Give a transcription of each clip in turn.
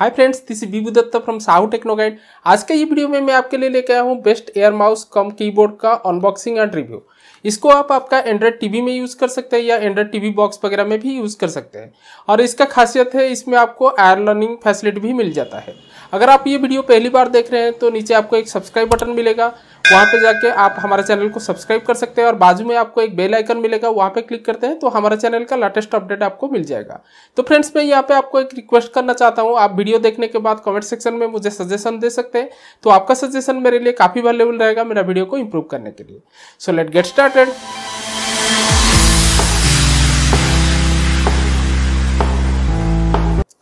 hi friends this Bibu Datta from Sahu techno guide आज के ये वीडियो में मैं आपके लिए लेके आया हूँ best air mouse cum keyboard का अनबॉक्सिंग एंड रिव्यू इसको आप आपका एंड्रॉयड टीवी में यूज़ कर सकते हैं या एंड्रॉयड टीवी बॉक्स वगैरह में भी यूज़ कर सकते हैं और इसका खासियत है इसमें आपको एयर लर्निंग फैसिलिटी भी मिल जाता है अगर आप ये वीडियो पहली बार देख रहे हैं तो नीचे आपको एक सब्सक्राइब बटन मिलेगा वहाँ पे जाके आप हमारे चैनल को सब्सक्राइब कर सकते हैं और बाजू में आपको एक बेल आइकन मिलेगा वहाँ पे क्लिक करते हैं तो हमारे चैनल का लेटेस्ट अपडेट आपको मिल जाएगा तो फ्रेंड्स मैं यहाँ पे आपको एक रिक्वेस्ट करना चाहता हूँ आप वीडियो देखने के बाद कमेंट सेक्शन में मुझे सजेशन दे सकते हैं तो आपका सजेशन मेरे लिए काफ़ी वैल्यूबल रहेगा मेरा वीडियो को इम्प्रूव करने के लिए सो लेट गेट स्टार्टेड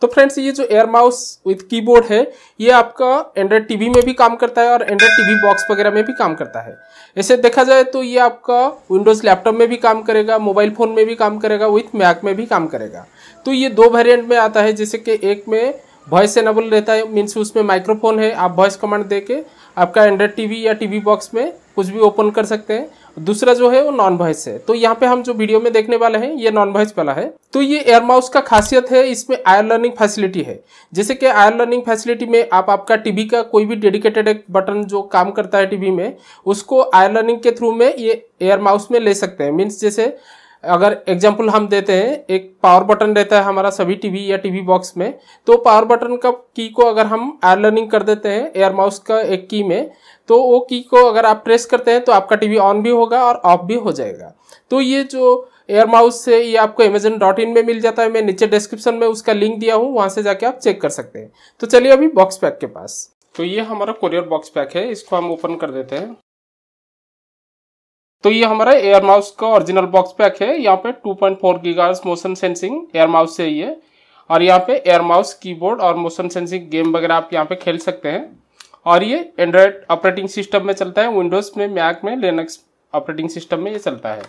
तो फ्रेंड्स ये जो एयर माउस विथ कीबोर्ड है ये आपका एंड्रॉयड टीवी में भी काम करता है और एंड्रॉयड टीवी बॉक्स वगैरह में भी काम करता है ऐसे देखा जाए तो ये आपका विंडोज लैपटॉप में भी काम करेगा मोबाइल फोन में भी काम करेगा विथ मैक में भी काम करेगा तो ये दो वेरियंट में आता है जैसे कि एक में वॉइस एनेबल रहता है मीन्स उसमें माइक्रोफोन है आप वॉइस कमांड दे के आपका एंड्रॉयड टीवी या टीवी बॉक्स में कुछ भी ओपन कर सकते हैं दूसरा जो है वो नॉन वॉइस है तो यहाँ पे हम जो वीडियो में देखने वाले हैं ये नॉन वॉइस वाला है तो ये एयर माउस का खासियत है इसमें आयर लर्निंग फैसिलिटी है जैसे कि आयर लर्निंग फैसिलिटी में आप आपका टीवी का कोई भी डेडिकेटेड एक बटन जो काम करता है टीवी में उसको आयर लर्निंग के थ्रू में ये एयर माउस में ले सकते हैं मीन्स जैसे अगर एग्जाम्पल हम देते हैं एक पावर बटन रहता है हमारा सभी टीवी या टीवी बॉक्स में तो पावर बटन का की को अगर हम एयर लर्निंग कर देते हैं एयर माउस का एक की में तो वो की को अगर आप प्रेस करते हैं तो आपका टीवी ऑन भी होगा और ऑफ भी हो जाएगा तो ये जो एयर माउस से ये आपको अमेजन डॉट इन में मिल जाता है मैं नीचे डिस्क्रिप्शन में उसका लिंक दिया हूँ वहाँ से जाके आप चेक कर सकते हैं तो चलिए अभी बॉक्स पैक के पास तो ये हमारा कोरियर बॉक्स पैक है इसको हम ओपन कर देते हैं तो ये हमारा एयर माउस का ओरिजिनल बॉक्स पैक है यहाँ पे 2.4 point motion sensing air mouse से ये और यहाँ पे एयर माउस कीबोर्ड और मोशन सेंसिंग गेम वगैरह आप यहाँ पे खेल सकते हैं और ये एंड्रॉयड ऑपरेटिंग सिस्टम में चलता है विंडोज में मैक में लेनक्स ऑपरेटिंग सिस्टम में ये चलता है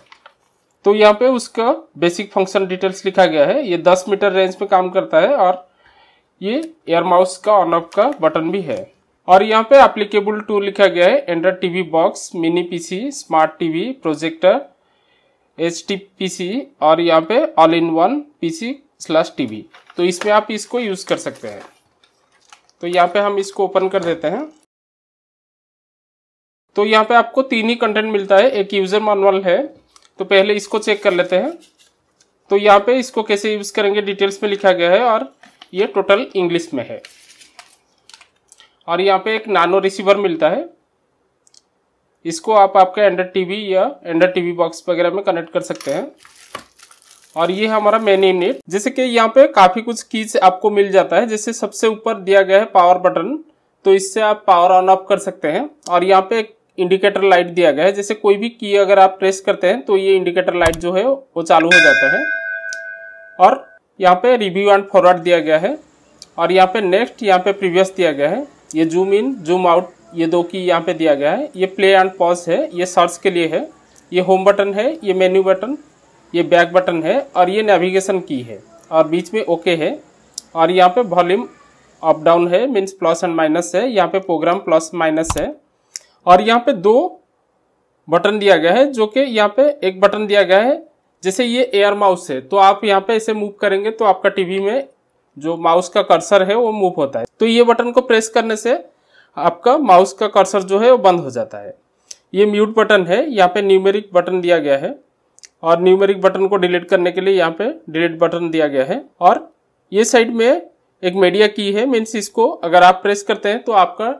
तो यहाँ पे उसका बेसिक फंक्शन डिटेल्स लिखा गया है ये दस मीटर रेंज में काम करता है और ये एयर माउस का ऑन ऑफ का बटन भी है और यहाँ पे एप्लीकेबल टू लिखा गया है Android TV box mini PC smart TV projector H T PC और यहाँ पे all in one PC slash TV तो इसमें आप इसको यूज कर सकते हैं तो यहाँ पे हम इसको ओपन कर देते हैं तो यहाँ पे आपको तीन ही कंटेंट मिलता है एक यूजर मैनुअल है तो पहले इसको चेक कर लेते हैं तो यहाँ पे इसको कैसे यूज करेंगे डिटेल्स में लिखा गया है और ये टोटल इंग्लिश में है और यहाँ पे एक नानो रिसीवर मिलता है इसको आप आपके एंडर टीवी या एंडर टीवी बॉक्स वगैरह में कनेक्ट कर सकते हैं और ये हमारा मेन यूनिट जैसे कि यहाँ पे काफ़ी कुछ कीज आपको मिल जाता है जैसे सबसे ऊपर दिया गया है पावर बटन तो इससे आप पावर ऑन ऑफ कर सकते हैं और यहाँ पे एक इंडिकेटर लाइट दिया गया है जैसे कोई भी की अगर आप प्रेस करते हैं तो ये इंडिकेटर लाइट जो है वो चालू हो जाता है और यहाँ पे रिव्यू एंड फॉरवर्ड दिया गया है और यहाँ पे नेक्स्ट यहाँ पे प्रीवियस दिया गया है ये जूम इन जूम आउट ये दो की यहाँ पे दिया गया है ये प्ले एंड पॉज है ये सर्च के लिए है ये होम बटन है ये मेन्यू बटन ये बैक बटन है और ये नेविगेशन की है और बीच में ओके है और यहाँ पे वॉल्यूम अप डाउन है मीन्स प्लस एंड माइनस है यहाँ पे प्रोग्राम प्लस माइनस है और यहाँ पे दो बटन दिया गया है जो कि यहाँ पे एक बटन दिया गया है जैसे ये एयर माउस है तो आप यहाँ पे इसे मूव करेंगे तो आपका टीवी में जो माउस का कर्सर है वो मूव होता है तो ये बटन को प्रेस करने से आपका माउस का कर्सर जो है वो बंद हो जाता है ये म्यूट बटन है यहाँ पे न्यूमेरिक बटन दिया गया है और न्यूमेरिक बटन को डिलीट करने के लिए यहाँ पे डिलीट बटन दिया गया है और ये साइड में एक मीडिया की है मीन्स इसको अगर आप प्रेस करते हैं तो आपका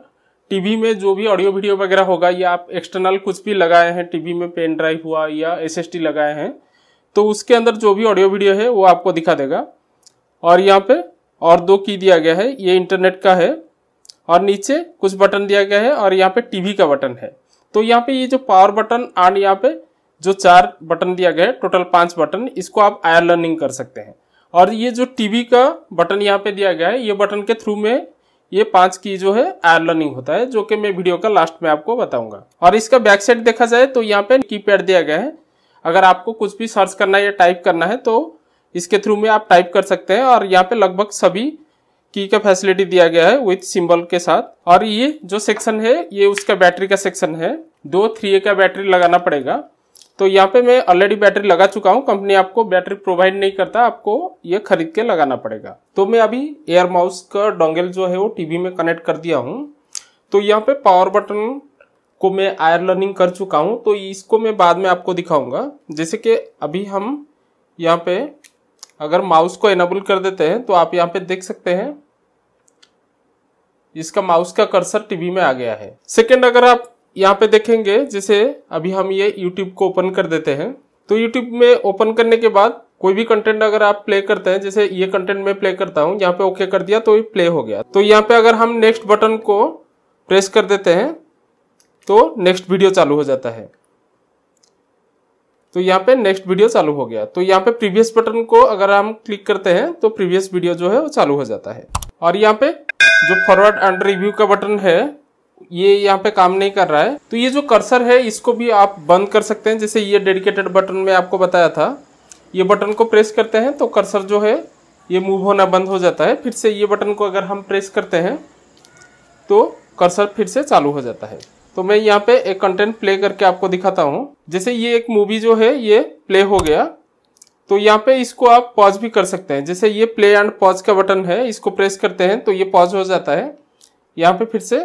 टीवी में जो भी ऑडियो वीडियो वगैरह होगा या आप एक्सटर्नल कुछ भी लगाए हैं टीवी में पेन ड्राइव हुआ या एसएसटी लगाए हैं तो उसके अंदर जो भी ऑडियो वीडियो है वो आपको दिखा देगा और यहाँ पे और दो की दिया गया है ये इंटरनेट का है और नीचे कुछ बटन दिया गया है और यहाँ पे टीवी का बटन है तो यहाँ पे ये जो पावर बटन और यहाँ पे जो चार बटन दिया गया है टोटल पांच बटन इसको आप आयर लर्निंग कर सकते हैं और ये जो टीवी का बटन यहाँ पे दिया गया है ये बटन के थ्रू में ये पांच की जो है आयर लर्निंग होता है जो कि मैं वीडियो का लास्ट में आपको बताऊंगा और इसका बैक साइड देखा जाए तो यहाँ पे कीपैड दिया गया है अगर आपको कुछ भी सर्च करना है या टाइप करना है तो इसके थ्रू में आप टाइप कर सकते हैं और यहाँ पे लगभग सभी की का फैसिलिटी दिया गया है विथ सिंबल के साथ और ये जो सेक्शन है ये उसका बैटरी का सेक्शन है दो थ्री ए का बैटरी लगाना पड़ेगा तो यहाँ पे मैं ऑलरेडी बैटरी लगा चुका हूँ कंपनी आपको बैटरी प्रोवाइड नहीं करता आपको ये खरीद के लगाना पड़ेगा तो मैं अभी एयर माउस का डोंगल जो है वो टीवी में कनेक्ट कर दिया हूँ तो यहाँ पे पावर बटन को मैं आयर लर्निंग कर चुका हूँ तो इसको मैं बाद में आपको दिखाऊंगा जैसे कि अभी हम यहाँ पे अगर माउस को एनेबल कर देते हैं तो आप यहाँ पे देख सकते हैं इसका माउस का कर्सर टीवी में आ गया है सेकेंड अगर आप यहाँ पे देखेंगे जैसे अभी हम ये यूट्यूब को ओपन कर देते हैं तो यूट्यूब में ओपन करने के बाद कोई भी कंटेंट अगर आप प्ले करते हैं जैसे ये कंटेंट मैं प्ले करता हूँ यहाँ पे ओके कर दिया तो ये प्ले हो गया तो यहाँ पे अगर हम नेक्स्ट बटन को प्रेस कर देते हैं तो नेक्स्ट वीडियो चालू हो जाता है तो यहाँ पे नेक्स्ट वीडियो चालू हो गया तो यहाँ पे प्रीवियस बटन को अगर हम क्लिक करते हैं तो प्रीवियस वीडियो जो है वो चालू हो जाता है और यहाँ पे जो फॉरवर्ड एंड रिव्यू का बटन है ये यहाँ पे काम नहीं कर रहा है तो ये जो कर्सर है इसको भी आप बंद कर सकते हैं जैसे ये डेडिकेटेड बटन में आपको बताया था ये बटन को प्रेस करते हैं तो कर्सर जो है ये मूव होना बंद हो जाता है फिर से ये बटन को अगर हम प्रेस करते हैं तो कर्सर फिर से चालू हो जाता है तो मैं यहाँ पे एक कंटेंट प्ले करके आपको दिखाता हूँ जैसे ये एक मूवी जो है ये प्ले हो गया तो यहाँ पे इसको आप पॉज भी कर सकते हैं जैसे ये प्ले एंड पॉज का बटन है इसको प्रेस करते हैं तो ये पॉज हो जाता है यहाँ पे फिर से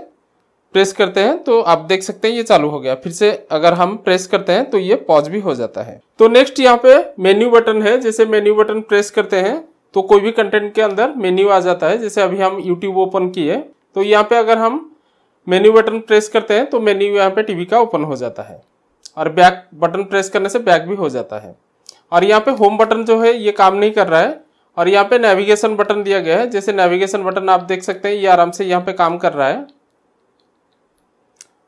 प्रेस करते हैं तो आप देख सकते हैं ये चालू हो गया फिर से अगर हम प्रेस करते हैं तो ये पॉज भी हो जाता है तो नेक्स्ट यहाँ पे मेन्यू बटन है जैसे मेन्यू बटन प्रेस करते हैं तो कोई भी कंटेंट के अंदर मेन्यू आ जाता है जैसे अभी हम यूट्यूब ओपन किए तो यहाँ पे अगर हम मेन्यू बटन प्रेस करते हैं तो मेन्यू यहाँ पे टीवी का ओपन हो जाता है और बैक बटन प्रेस करने से बैक भी हो जाता है और यहाँ पे होम बटन जो है ये काम नहीं कर रहा है और यहाँ पे नेविगेशन बटन दिया गया है जैसे नेविगेशन बटन आप देख सकते हैं ये आराम से यहाँ पे काम कर रहा है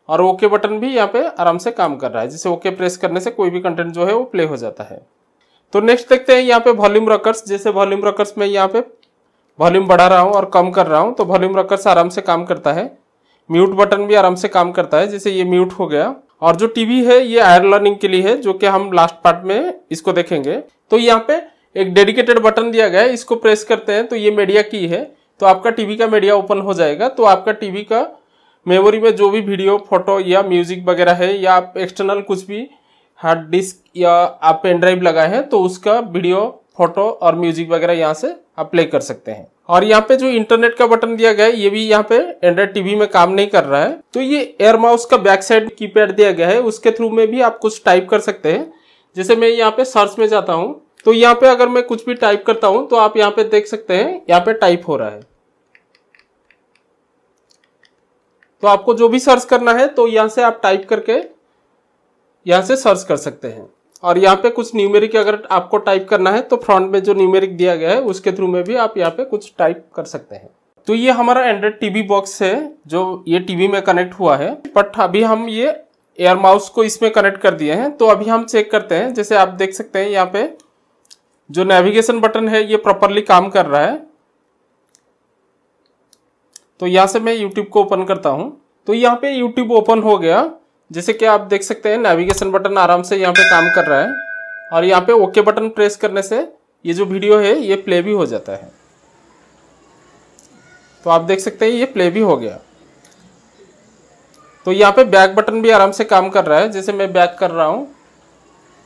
और ओके बटन भी यहाँ पे आराम से काम कर रहा है जिसे ओके प्रेस करने से कोई भी कंटेंट जो है वो प्ले हो जाता है तो नेक्स्ट देखते हैं यहाँ पे वॉल्यूम रकर्स जैसे वॉल्यूम रकर्स में यहाँ पे वॉल्यूम बढ़ा रहा हूँ और कम कर रहा हूँ तो वॉल्यूम रकर्स आराम से काम करता है म्यूट बटन भी आराम से काम करता है जैसे ये म्यूट हो गया और जो टीवी है ये आयर लर्निंग के लिए है जो कि हम लास्ट पार्ट में इसको देखेंगे तो यहाँ पे एक डेडिकेटेड बटन दिया गया है इसको प्रेस करते हैं तो ये मीडिया की है तो आपका टीवी का मीडिया ओपन हो जाएगा तो आपका टीवी का मेमोरी में जो भी वीडियो फोटो या म्यूजिक वगैरह है या आप एक्सटर्नल कुछ भी हार्ड डिस्क या आप पेनड्राइव लगाए हैं तो उसका वीडियो फोटो और म्यूजिक वगैरह यहाँ से आप प्ले कर सकते हैं और यहाँ पे जो इंटरनेट का बटन दिया गया है ये भी यहाँ पे एंड्रॉइड टीवी में काम नहीं कर रहा है तो ये एयर माउस का बैक साइड कीपैड दिया गया है उसके थ्रू में भी आप कुछ टाइप कर सकते हैं जैसे मैं यहाँ पे सर्च में जाता हूँ तो यहाँ पे अगर मैं कुछ भी टाइप करता हूँ तो आप यहाँ पे देख सकते हैं यहाँ पे टाइप हो रहा है तो आपको जो भी सर्च करना है तो यहाँ से आप टाइप करके यहाँ से सर्च कर सकते हैं और यहाँ पे कुछ न्यूमेरिक अगर आपको टाइप करना है तो फ्रंट में जो न्यूमेरिक दिया गया है उसके थ्रू में भी आप यहाँ पे कुछ टाइप कर सकते हैं तो ये हमारा एंड्रॉइड टीवी बॉक्स है जो ये टीवी में कनेक्ट हुआ है बट अभी हम ये एयर माउस को इसमें कनेक्ट कर दिए हैं तो अभी हम चेक करते हैं जैसे आप देख सकते हैं यहाँ पे जो नेविगेशन बटन है ये प्रॉपरली काम कर रहा है तो यहाँ से मैं यूट्यूब को ओपन करता हूँ तो यहाँ पे यूट्यूब ओपन हो गया जैसे कि आप देख सकते हैं नेविगेशन बटन आराम से यहाँ पे काम कर रहा है और यहाँ पे ओके बटन प्रेस करने से ये जो वीडियो है ये प्ले भी हो जाता है तो आप देख सकते हैं ये प्ले भी हो गया तो यहाँ पे बैक बटन भी आराम से काम कर रहा है जैसे मैं बैक कर रहा हूँ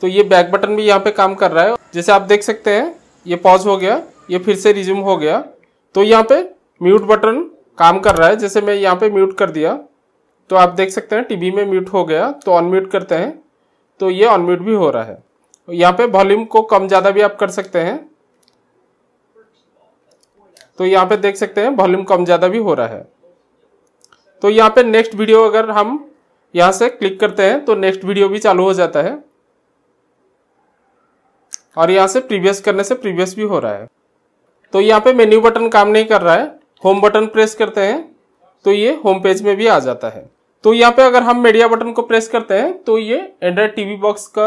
तो ये बैक बटन भी यहाँ पे काम कर रहा है जैसे आप देख सकते हैं ये पॉज हो गया ये फिर से रिज्यूम हो गया तो यहाँ पे म्यूट बटन काम कर रहा है जैसे मैं यहाँ पे म्यूट कर दिया तो आप देख सकते हैं टीवी में म्यूट हो गया तो अनम्यूट करते हैं तो ये अनम्यूट भी हो रहा है यहाँ पे वॉल्यूम को कम ज़्यादा भी आप कर सकते हैं तो यहाँ पे देख सकते हैं वॉल्यूम कम ज़्यादा भी हो रहा है तो यहाँ पे नेक्स्ट वीडियो अगर हम यहाँ से क्लिक करते हैं तो नेक्स्ट वीडियो भी चालू हो जाता है और यहाँ से प्रीवियस करने से प्रीवियस भी हो रहा है तो यहाँ पे मेन्यू बटन काम नहीं कर रहा है होम बटन प्रेस करते हैं तो ये होम पेज में भी आ जाता है तो यहाँ पे अगर हम मीडिया बटन को प्रेस करते हैं तो ये एंड्रॉइड टीवी बॉक्स का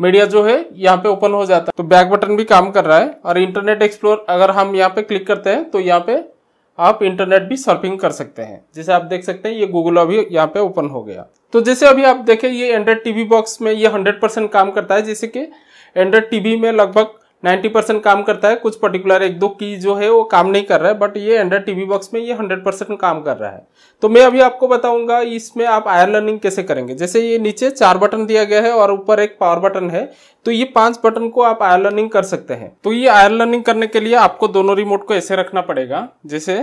मीडिया जो है यहाँ पे ओपन हो जाता है तो बैक बटन भी काम कर रहा है और इंटरनेट एक्सप्लोर अगर हम यहाँ पे क्लिक करते हैं तो यहाँ पे आप इंटरनेट भी सर्फिंग कर सकते हैं जैसे आप देख सकते हैं ये गूगल अभी यहाँ पे ओपन हो गया तो जैसे अभी आप देखें ये एंड्रॉइड टीवी बॉक्स में ये 100 परसेंट काम करता है जैसे कि एंड्रॉइड टीवी में लगभग 90 परसेंट काम करता है कुछ पर्टिकुलर एक दो की जो है वो काम नहीं कर रहा है बट ये एंड्रॉइड टीवी बॉक्स में ये 100 परसेंट काम कर रहा है तो मैं अभी आपको बताऊंगा इसमें आप आयर लर्निंग कैसे करेंगे जैसे ये नीचे चार बटन दिया गया है और ऊपर एक पावर बटन है तो ये पांच बटन को आप आयर लर्निंग कर सकते हैं तो ये आयर लर्निंग करने के लिए आपको दोनों रिमोट को ऐसे रखना पड़ेगा जैसे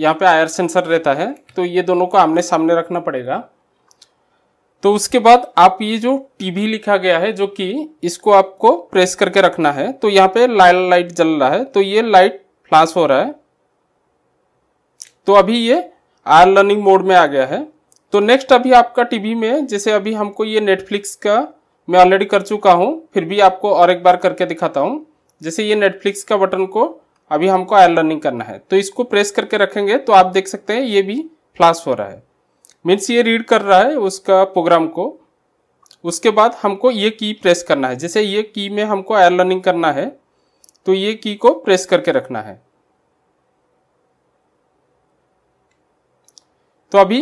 यहाँ पे आयर सेंसर रहता है तो ये दोनों को आमने सामने रखना पड़ेगा तो उसके बाद आप ये जो टीवी लिखा गया है जो कि इसको आपको प्रेस करके रखना है तो यहाँ पे लाल लाइट जल रहा है तो ये लाइट फ्लैश हो रहा है तो अभी ये आर लर्निंग मोड में आ गया है तो नेक्स्ट अभी आपका टीवी में जैसे अभी हमको ये नेटफ्लिक्स का मैं ऑलरेडी कर चुका हूँ फिर भी आपको और एक बार करके दिखाता हूँ जैसे ये नेटफ्लिक्स का बटन को अभी हमको आयर लर्निंग करना है तो इसको प्रेस करके रखेंगे तो आप देख सकते हैं ये भी फ्लैश हो रहा है मीन्स ये रीड कर रहा है उसका प्रोग्राम को उसके बाद हमको ये की प्रेस करना है जैसे ये की में हमको एयर लर्निंग करना है तो ये की को प्रेस करके रखना है तो अभी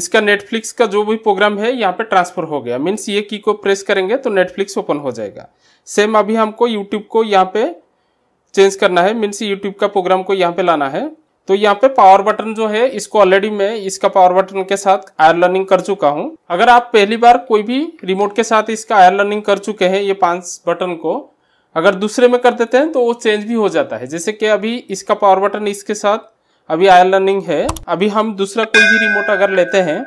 इसका नेटफ्लिक्स का जो भी प्रोग्राम है यहाँ पे ट्रांसफर हो गया मीन्स ये की को प्रेस करेंगे तो नेटफ्लिक्स ओपन हो जाएगा सेम अभी हमको यूट्यूब को यहाँ पे चेंज करना है मीन्स यूट्यूब का प्रोग्राम को यहाँ पे लाना है तो यहाँ पे पावर बटन जो है इसको ऑलरेडी मैं इसका पावर बटन के साथ आयर लर्निंग कर चुका हूँ अगर आप पहली बार कोई भी रिमोट के साथ इसका आयर लर्निंग कर चुके हैं ये पांच बटन को अगर दूसरे में कर देते हैं तो वो चेंज भी हो जाता है जैसे कि अभी इसका पावर बटन इसके साथ अभी आयर लर्निंग है अभी हम दूसरा कोई भी रिमोट अगर लेते हैं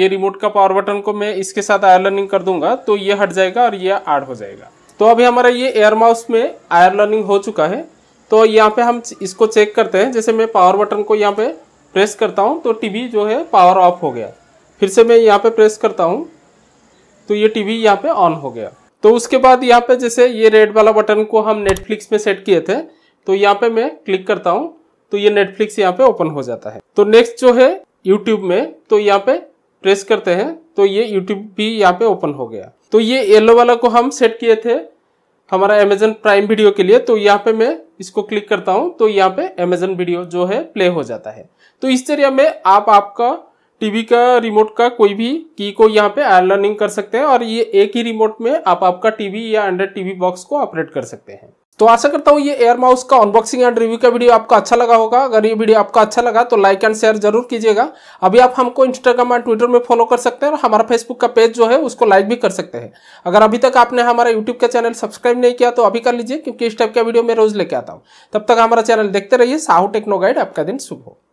ये रिमोट का पावर बटन को मैं इसके साथ आयर लर्निंग कर दूंगा तो ये हट जाएगा और ये आड हो जाएगा तो अभी हमारा ये एयर माउस में आयर लर्निंग हो चुका है तो यहाँ पे हम इसको चेक करते हैं जैसे मैं पावर बटन को यहाँ पे प्रेस करता हूँ तो टीवी जो है पावर ऑफ हो गया फिर से मैं यहाँ पे प्रेस करता हूँ तो ये टीवी यहाँ पे ऑन हो गया तो उसके बाद यहाँ पे जैसे ये रेड वाला बटन को हम नेटफ्लिक्स में सेट किए थे तो यहाँ पे मैं क्लिक करता हूँ तो ये नेटफ्लिक्स यहाँ पे ओपन हो जाता है तो नेक्स्ट जो है यूट्यूब में तो यहाँ पे प्रेस करते हैं तो ये यूट्यूब भी यहाँ पे ओपन हो गया तो ये येलो वाला को हम सेट किए थे हमारा अमेजन प्राइम वीडियो के लिए तो यहाँ पे मैं इसको क्लिक करता हूं तो यहाँ पे अमेजन वीडियो जो है प्ले हो जाता है तो इस तरह में आप आपका टीवी का रिमोट का कोई भी की को यहाँ पे लर्निंग कर सकते हैं और ये एक ही रिमोट में आप आपका टीवी या अंडर टीवी बॉक्स को ऑपरेट कर सकते हैं तो आशा करता हूँ ये एयर माउस का अनबॉक्सिंग एंड रिव्यू का वीडियो आपका अच्छा लगा होगा अगर ये वीडियो आपका अच्छा लगा तो लाइक एंड शेयर जरूर कीजिएगा अभी आप हमको इंस्टाग्राम एंड ट्विटर में फॉलो कर सकते हैं और हमारा फेसबुक का पेज जो है उसको लाइक भी कर सकते हैं अगर अभी तक आपने हमारा यूट्यूब का चैनल सब्सक्राइब नहीं किया तो अभी कर लीजिए क्योंकि इस टाइप का वीडियो मैं रोज लेके आता हूँ तब तक हमारा चैनल देखते रहिए साहू टेक्नो गाइड आपका दिन शुभ हो